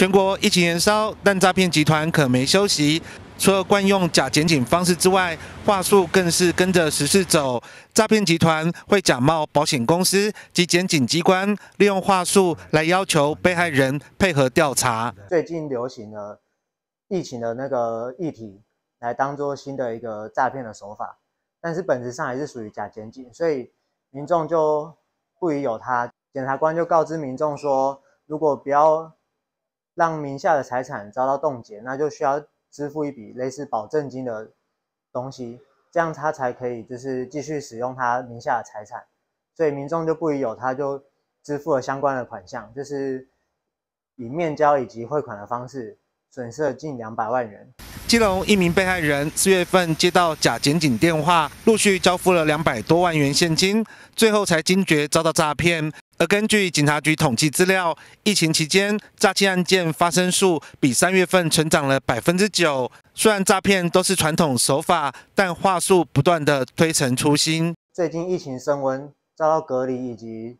全国疫情延烧，但诈骗集团可没休息。除了惯用假检警方式之外，话术更是跟着时事走。诈骗集团会假冒保险公司及检警机关，利用话术来要求被害人配合调查。最近流行的疫情的那个议题，来当做新的一个诈骗的手法，但是本质上还是属于假检警，所以民众就不宜有他。检察官就告知民众说，如果不要。让名下的财产遭到冻结，那就需要支付一笔类似保证金的东西，这样他才可以就是继续使用他名下的财产。所以民众就不宜有他，就支付了相关的款项，就是以面交以及汇款的方式，损失了近两百万元。基隆一名被害人四月份接到假检警电话，陆续交付了两百多万元现金，最后才惊觉遭到诈骗。而根据警察局统计资料，疫情期间诈骗案件发生数比三月份成长了百分之九。虽然诈骗都是传统手法，但话术不断的推陈出新。最近疫情升温，遭到隔离以及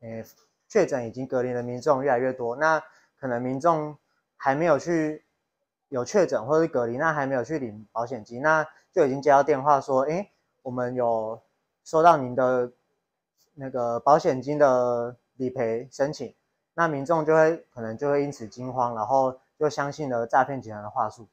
呃确诊以及隔离的民众越来越多，那可能民众还没有去有确诊或是隔离，那还没有去领保险金，那就已经接到电话说，哎，我们有收到您的。那个保险金的理赔申请，那民众就会可能就会因此惊慌，然后就相信了诈骗集团的话术。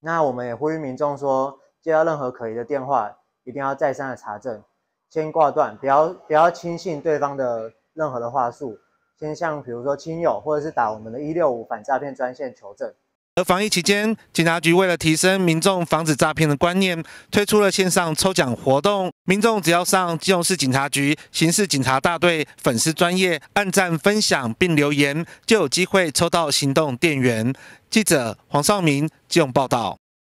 那我们也呼吁民众说，接到任何可疑的电话，一定要再三的查证，先挂断，不要不要轻信对方的任何的话术，先向比如说亲友或者是打我们的165反诈骗专线求证。而防疫期间，警察局为了提升民众防止诈骗的观念，推出了线上抽奖活动。民众只要上基隆市警察局刑事警察大队粉丝专业按赞分享并留言，就有机会抽到行动电源。记者黄少明基隆报道。